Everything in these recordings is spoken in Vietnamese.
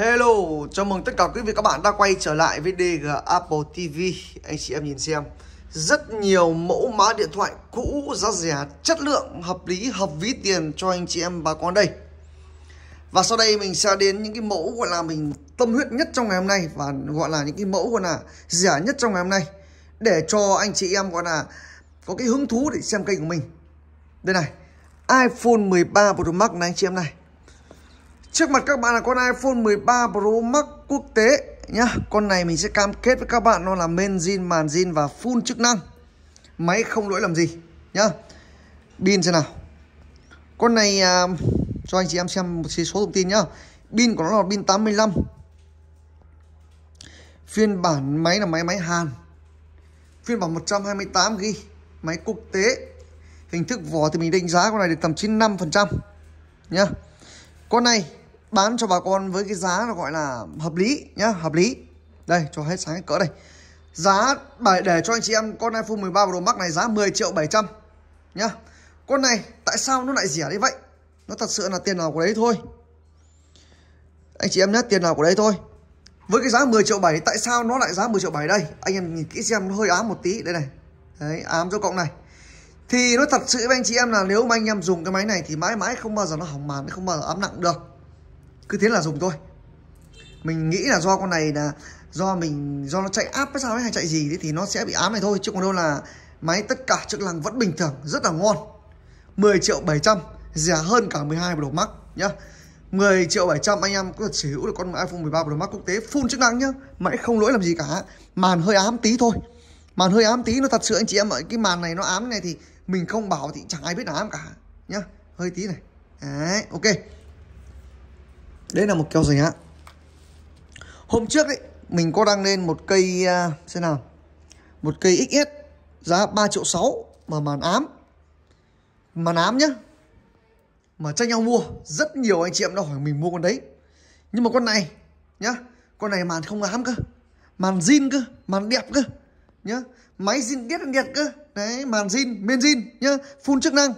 Hello, chào mừng tất cả quý vị các bạn đã quay trở lại với DG Apple TV Anh chị em nhìn xem Rất nhiều mẫu mã điện thoại cũ, giá rẻ, chất lượng, hợp lý, hợp ví tiền cho anh chị em bà con đây Và sau đây mình sẽ đến những cái mẫu gọi là mình tâm huyết nhất trong ngày hôm nay Và gọi là những cái mẫu gọi là rẻ nhất trong ngày hôm nay Để cho anh chị em gọi là có cái hứng thú để xem kênh của mình Đây này, iPhone 13 Pro Max này anh chị em này Trước mặt các bạn là con iPhone 13 Pro Max quốc tế nhá. Con này mình sẽ cam kết với các bạn nó là main zin, màn zin và full chức năng. Máy không lỗi làm gì nhá. Pin xem nào. Con này à, cho anh chị em xem một số thông tin nhá. Pin của nó là pin 85. Phiên bản máy là máy máy Hàn. Phiên bản 128 GB, máy quốc tế. Hình thức vỏ thì mình định giá con này được tầm 95% nhá. Con này bán cho bà con với cái giá nó gọi là hợp lý nhá hợp lý đây cho hết sáng hết cỡ đây giá để cho anh chị em con iPhone 13 Pro Max này giá 10 triệu 700 nhá con này tại sao nó lại rẻ như vậy nó thật sự là tiền nào của đấy thôi anh chị em nhé tiền nào của đấy thôi với cái giá 10 triệu 7 tại sao nó lại giá 10 triệu 7 đây anh em nhìn kỹ xem nó hơi ám một tí đây này đấy ám cho cộng này thì nó thật sự với anh chị em là nếu mà anh em dùng cái máy này thì mãi mãi không bao giờ nó hỏng màn không bao giờ ám nặng được cứ thế là dùng thôi mình nghĩ là do con này là do mình do nó chạy áp hay sao ấy hay chạy gì đấy thì nó sẽ bị ám này thôi chứ còn đâu là máy tất cả chức năng vẫn bình thường rất là ngon 10 triệu 700 rẻ hơn cả 12 Pro Max nhá 10 triệu 700 anh em có thể sở hữu được con iPhone 13 Pro Max quốc tế full chức năng nhá máy không lỗi làm gì cả màn hơi ám tí thôi màn hơi ám tí nó thật sự anh chị em ơi cái màn này nó ám này thì mình không bảo thì chẳng ai biết là ám cả nhá hơi tí này đấy ok đấy là một keo giá Hôm trước đấy Mình có đăng lên một cây uh, nào Một cây XS Giá 3 triệu 6 Mà màn ám Màn ám nhá Mà tranh nhau mua Rất nhiều anh chị em đã hỏi mình mua con đấy Nhưng mà con này Nhá Con này màn không ám cơ Màn zin cơ Màn đẹp cơ Nhá Máy zin đét đét cơ Đấy màn zin Men zin nhá phun chức năng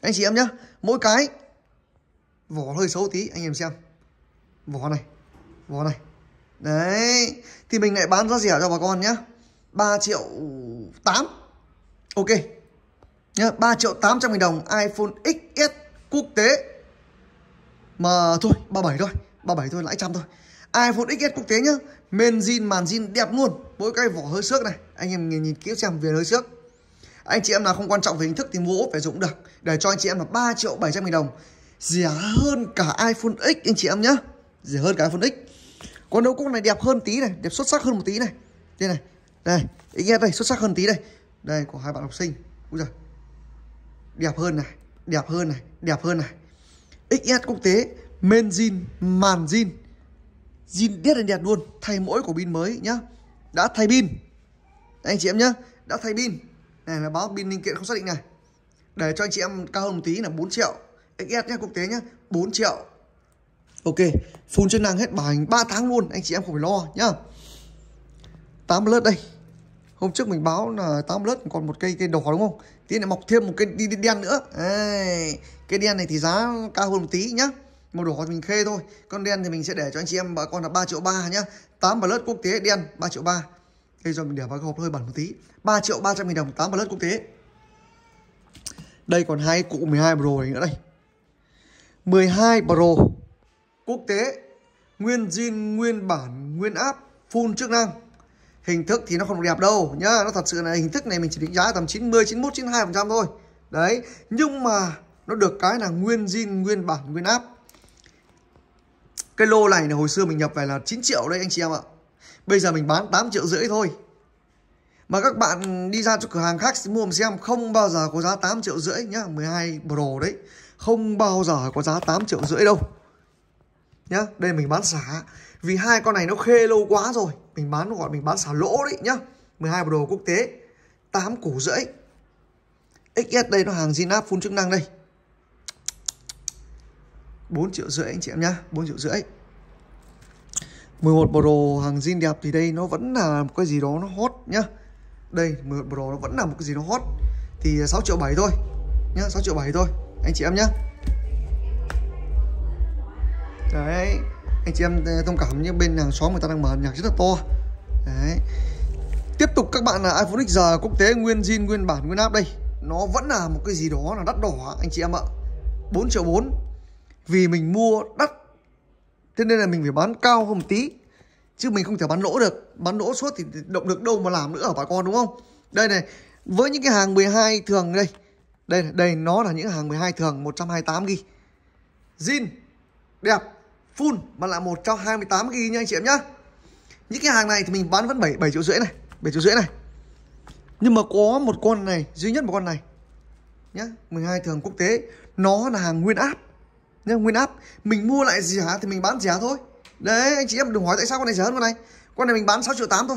Anh chị em nhá Mỗi cái Vỏ hơi xấu tí anh em xem vỏ này vỏ này đấy thì mình lại bán giá rẻ cho bà con nhá 3 triệu 8 ok nhá 3 triệu 800 nghìn đồng iPhone XS quốc tế mà thôi 37 thôi 37 thôi lãi trăm thôi iPhone XS quốc tế nhá men zin màn zin đẹp luôn mỗi cái vỏ hơi xước này anh em nhìn, nhìn kỹ xem viền hơi xước anh chị em nào không quan trọng về hình thức thì mua phải dụng được để cho anh chị em là 3 triệu 700 nghìn đồng rẻ hơn cả iPhone X anh chị em nhé rẻ hơn cả iPhone X Con đấu con này đẹp hơn tí này đẹp xuất sắc hơn một tí này đây này đây ý nghe đây xuất sắc hơn tí đây đây của hai bạn học sinh Úi giời. đẹp hơn này đẹp hơn này đẹp hơn này XS quốc tế men zin màn zin zin đét là đẹp luôn thay mỗi của pin mới nhá đã thay pin anh chị em nhá đã thay pin này là báo pin linh kiện không xác định này để cho anh chị em cao hơn một tí là 4 triệu XS nhá quốc tế nhá 4 triệu Ok, full chức năng hết bảo hành 3 tháng luôn, anh chị em không phải lo nhá. 8 lớp đây. Hôm trước mình báo là 8 lớp còn một cây cây đỏ đúng không? Tí lại mọc thêm một cây đi, đen nữa. À, cây đen này thì giá cao hơn một tí nhá. Màu đỏ thì mình khê thôi. Con đen thì mình sẽ để cho anh chị em bà con là 3 triệu 3 nhá. 8 lớp quốc tế đen 3 triệu 3. Đây rồi mình để vào cái hộp hơi bẩn một tí. 3 triệu 300 nghìn đồng 8 lớp quốc tế. Đây còn hai cụ 12 Pro này nữa đây. 12 Pro quốc tế nguyên zin nguyên bản nguyên áp full chức năng hình thức thì nó không đẹp đâu nhá nó thật sự là hình thức này mình chỉ định giá tầm 90 91 92 phần trăm thôi đấy nhưng mà nó được cái là nguyên zin nguyên bản nguyên áp cái lô này là hồi xưa mình nhập về là 9 triệu đấy anh chị em ạ bây giờ mình bán 8 triệu rưỡi thôi mà các bạn đi ra cho cửa hàng khác mua mà xem không bao giờ có giá 8 triệu rưỡi nhá 12 Pro đấy không bao giờ có giá 8 triệu rưỡi đâu nhá đây mình bán xả vì hai con này nó khê lâu quá rồi mình bán gọi mình bán xả lỗ đấy nhá 12 bộ đồ quốc tế 8 củ rưỡi XS đây nó hàng Zinap full chức năng đây 4 triệu rưỡi anh chị em nhá 4 triệu rưỡi 11 bộ đồ hàng zin đẹp thì đây nó vẫn là một cái gì đó nó hot nhá đây 11 bộ đồ nó vẫn là một cái gì nó hot thì 6 triệu 7 thôi nhá 6 triệu 7 thôi anh chị em nhá đấy anh chị em ờ, thông cảm như bên hàng xóm người ta đang mở nhạc rất là to đấy tiếp tục các bạn là iPhone XR quốc tế nguyên zin nguyên bản nguyên áp đây nó vẫn là một cái gì đó là đắt đỏ anh chị em ạ 4 triệu 4 vì mình mua đắt thế nên là mình phải bán cao hơn một tí chứ mình không thể bán lỗ được bán lỗ suốt thì động được đâu mà làm nữa ở bà con đúng không đây này với những cái hàng 12 thường đây đây đây nó là những hàng 12 thường 128 ghi zin đẹp full mà là một trong 128 gb nha anh chị em nhá. Những cái hàng này thì mình bán vẫn 7 7 triệu rưỡi này, 7 triệu rưỡi này. Nhưng mà có một con này, duy nhất một con này nhá, 12 thường quốc tế, nó là hàng nguyên áp. Nhá, nguyên áp, mình mua lại giá thì mình bán giá thôi. Đấy anh chị em đừng hỏi tại sao con này rẻ hơn con này. Con này mình bán 6 triệu 8 thôi.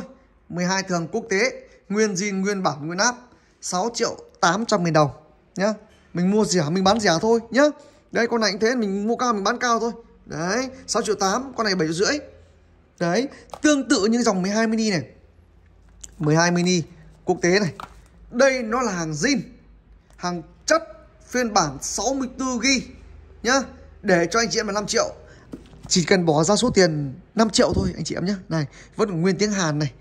12 thường quốc tế, nguyên zin, nguyên bản, nguyên áp 6 triệu 800 nghìn đồng nhá. Mình mua rẻ mình bán rẻ thôi nhá. Đây con này cũng thế mình mua cao mình bán cao thôi đấy 6 triệu 8 con này 7 triệu rưỡi đấy tương tự như dòng 12 mini này 12 mini quốc tế này đây nó là hàng zin hàng chất phiên bản 64GB nhá để cho anh chị em là 5 triệu chỉ cần bỏ ra số tiền 5 triệu thôi anh chị em nhé này vẫn nguyên tiếng Hàn này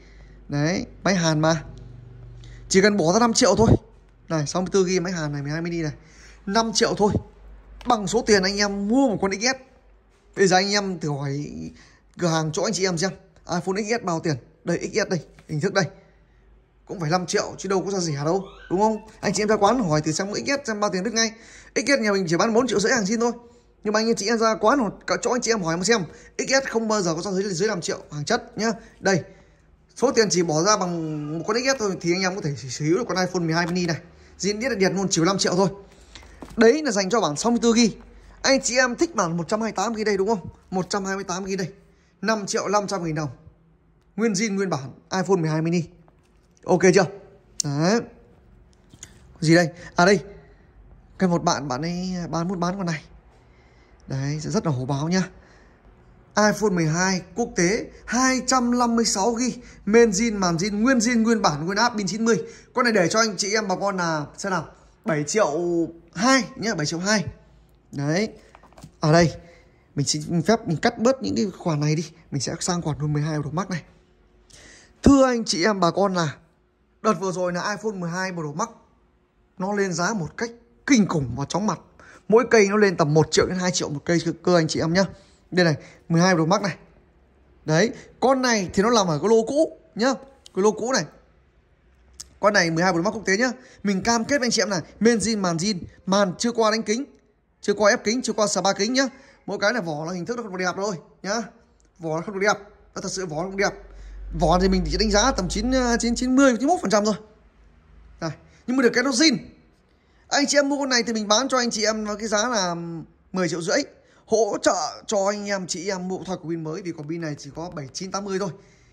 đấy máy Hàn mà chỉ cần bỏ ra 5 triệu thôi này 64 gb máy Hàn này 12 mini này 5 triệu thôi bằng số tiền anh em mua một con XS Bây giờ anh em thử hỏi cửa hàng chỗ anh chị em xem iPhone XS bao tiền đây XS đây hình thức đây cũng phải 5 triệu chứ đâu có ra rẻ đâu đúng không anh chị em ra quán hỏi từ xem XS xem bao tiền được ngay XS nhà mình chỉ bán 4 triệu rưỡi hàng xin thôi nhưng mà anh chị em ra quán hoặc cả chỗ anh chị em hỏi mà xem XS không bao giờ có ra dưới dưới 5 triệu hàng chất nhá đây số tiền chỉ bỏ ra bằng một con XS thôi thì anh em có thể sở hữu được con iPhone 12 mini này zin biết là điện luôn chỉ 5 triệu thôi đấy là dành cho bản 64 GB anh chị em thích bản 128 ghi đây đúng không? 128 ghi đây. 5 triệu 500 nghìn đồng. Nguyên zin nguyên bản iPhone 12 mini. Ok chưa? Đấy. Gì đây? À đây. Cái một bạn bạn ấy bán muốn bán con này. Đấy, rất là hổ báo nhá. iPhone 12 quốc tế 256 g men zin màn zin nguyên zin nguyên bản nguyên áp pin 90. Con này để cho anh chị em bà con là xem nào, 7 triệu 2 nhá, 7 triệu 2 đấy ở đây mình xin phép mình cắt bớt những cái khoản này đi mình sẽ sang khoản hơn 12 Pro Max này thưa anh chị em bà con là đợt vừa rồi là iPhone 12 Pro Max nó lên giá một cách kinh khủng và chóng mặt mỗi cây nó lên tầm 1 triệu đến 2 triệu một cây cơ anh chị em nhá đây này 12 Pro Max này đấy con này thì nó làm ở cái lô cũ nhá cái lô cũ này con này 12 Pro Max quốc tế nhá mình cam kết với anh chị em này men zin màn zin màn chưa qua đánh kính chưa qua ép kính chưa qua xà ba kính nhá mỗi cái là vỏ là hình thức nó không đẹp thôi nhá vỏ nó không đẹp nó thật sự vỏ không đẹp vỏ thì mình chỉ đánh giá tầm chín à, chín chín mươi chín phần trăm thôi này nhưng mà được cái nó zin anh chị em mua con này thì mình bán cho anh chị em với cái giá là 10 triệu rưỡi hỗ trợ cho anh em chị em mua thoại của pin mới vì còn pin này chỉ có bảy chín tám mươi thôi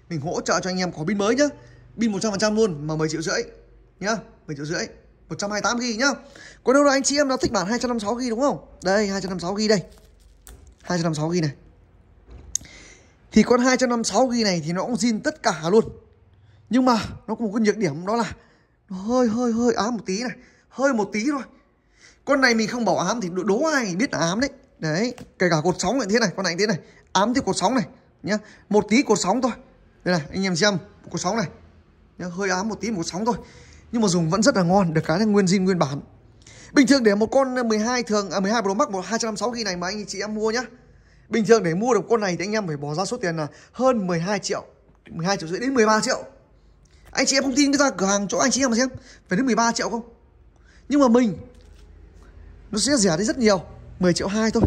mình hỗ trợ cho anh em có pin mới nhá pin một trăm phần trăm luôn mà 10 triệu rưỡi nhá 10 triệu rưỡi 128 GB nhá. Còn đâu là anh chị em đã thích bản 256 GB đúng không? Đây 256 GB đây. 256 GB này. Thì con 256 GB này thì nó cũng zin tất cả luôn. Nhưng mà nó có một cái nhược điểm đó là hơi hơi hơi ám một tí này, hơi một tí thôi. Con này mình không bảo ám thì đố ai biết là ám đấy. Đấy, kể cả cột sóng này thế này, con này thế này, ám thì cột sóng này nhá. Một tí cột sóng thôi. Đây này, anh em xem, cột sóng này. Nhá, hơi ám một tí một cột sóng thôi nhưng mà dùng vẫn rất là ngon được cái là nguyên zin nguyên bản bình thường để một con 12 thường à 12 Pro Max một 256 GB này mà anh chị em mua nhá bình thường để mua được con này thì anh em phải bỏ ra số tiền là hơn 12 triệu 12 triệu rưỡi đến 13 triệu anh chị em không tin cứ ra cửa hàng chỗ anh chị em mà xem phải đến 13 triệu không nhưng mà mình nó sẽ rẻ đi rất nhiều 10 triệu 2 thôi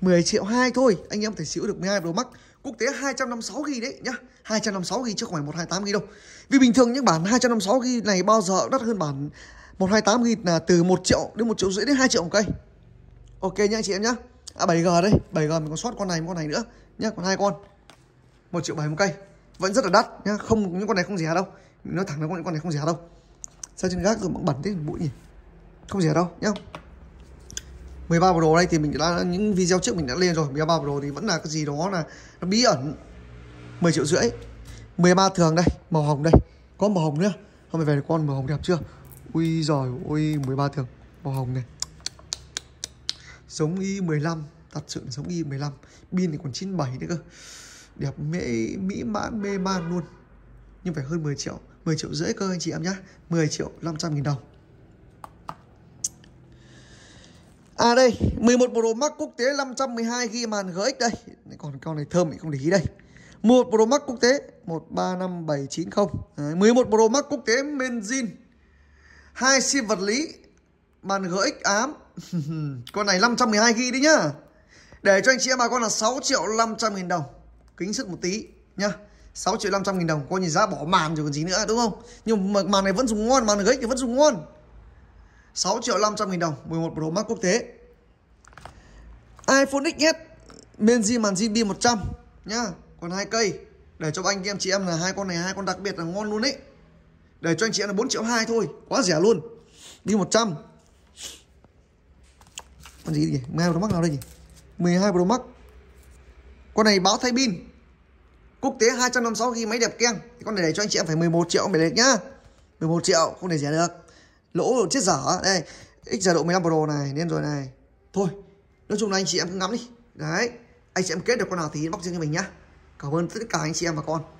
10 triệu 2 thôi anh em thể xỉu được 12 Pro Max quốc tế 256 GB đấy nhá 256 GB chứ không phải 128 GB đâu vì bình thường những bản 256 GB này bao giờ đắt hơn bản 128 GB là từ 1 triệu đến 1 triệu rưỡi đến 2 triệu một cây ok nhá anh chị em nhá à 7G đây 7G mình còn sót con này một con này nữa nhá còn hai con 1 triệu 7 một cây vẫn rất là đắt nhá không những con này không rẻ đâu mình nói thẳng là con này không rẻ đâu sao trên gác rồi bẩn thế bụi nhỉ không rẻ đâu nhá 13 Pro đây thì mình đã những video trước mình đã lên rồi 13 Pro thì vẫn là cái gì đó là nó bí ẩn 10 triệu rưỡi 13 thường đây màu hồng đây có màu hồng nữa không phải về con màu hồng đẹp chưa ui giời ui 13 thường màu hồng này giống y 15 thật sự là giống y 15 pin thì còn 97 nữa cơ đẹp mễ mỹ mãn mê man luôn nhưng phải hơn 10 triệu 10 triệu rưỡi cơ anh chị em nhá 10 triệu 500 nghìn đồng À đây, 11 Pro Max quốc tế 512 ghi màn GX đây. Còn con này thơm mình không để ý đây. 11 Pro Max quốc tế 135790. Đấy, 11 Pro Max quốc tế benzin. Hai sim vật lý màn GX ám. con này 512 ghi đấy nhá. Để cho anh chị em bà con là 6 triệu 500 nghìn đồng. Kính sức một tí nhá. 6 triệu 500 nghìn đồng coi như giá bỏ màn rồi còn gì nữa đúng không nhưng mà màn này vẫn dùng ngon màn gx thì vẫn dùng ngon 6 triệu 500 nghìn đồng 11 Pro Max quốc tế iPhone XS bên zin màn zin bi 100 nhá còn hai cây để cho anh em chị em là hai con này hai con đặc biệt là ngon luôn đấy để cho anh chị em là 4 triệu 2 thôi quá rẻ luôn bi 100 con gì nhỉ 12 Pro Max nào đây nhỉ 12 Pro Max con này báo thay pin quốc tế 256 ghi máy đẹp keng con này để cho anh chị em phải 11 triệu mới được nhá 11 triệu không để rẻ được lỗ chết dở đây x giờ độ 15 pro này nên rồi này thôi nói chung là anh chị em cứ ngắm đi đấy anh chị em kết được con nào thì bóc riêng cho mình nhá cảm ơn tất cả anh chị em và con